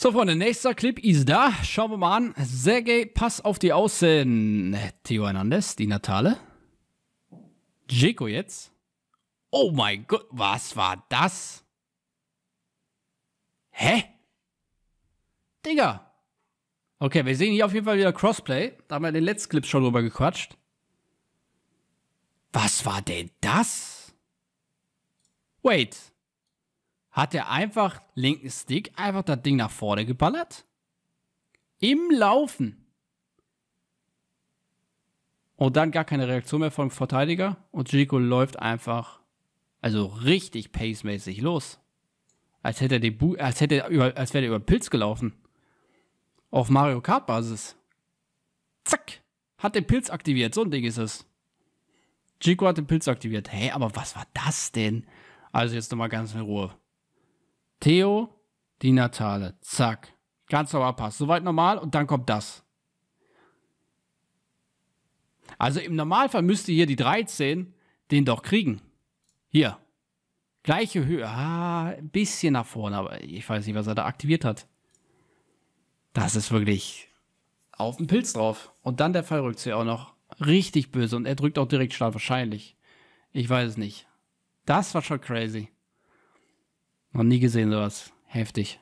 So, Freunde, nächster Clip ist da. Schauen wir mal an. Sergey, pass auf die Außen. Theo Hernandez, die Natale. Jeko jetzt. Oh mein Gott, was war das? Hä? Digga. Okay, wir sehen hier auf jeden Fall wieder Crossplay. Da haben wir in den letzten Clips schon drüber gequatscht. Was war denn das? Wait. Hat er einfach linken Stick einfach das Ding nach vorne geballert? Im Laufen. Und dann gar keine Reaktion mehr vom Verteidiger. Und Jericho läuft einfach, also richtig pacemäßig los. Als hätte er den Bu als hätte er als wäre er über Pilz gelaufen. Auf Mario Kart Basis. Zack! Hat den Pilz aktiviert. So ein Ding ist es. Jericho hat den Pilz aktiviert. Hä, hey, aber was war das denn? Also jetzt nochmal ganz in Ruhe. Theo, die Natale. Zack. Ganz normal passt. Soweit normal und dann kommt das. Also im Normalfall müsste hier die 13 den doch kriegen. Hier. Gleiche Höhe. Ah, ein bisschen nach vorne, aber ich weiß nicht, was er da aktiviert hat. Das ist wirklich auf den Pilz drauf. Und dann der Fallrückzieher auch noch. Richtig böse. Und er drückt auch direkt Start, wahrscheinlich. Ich weiß es nicht. Das war schon crazy. Noch nie gesehen sowas. Heftig.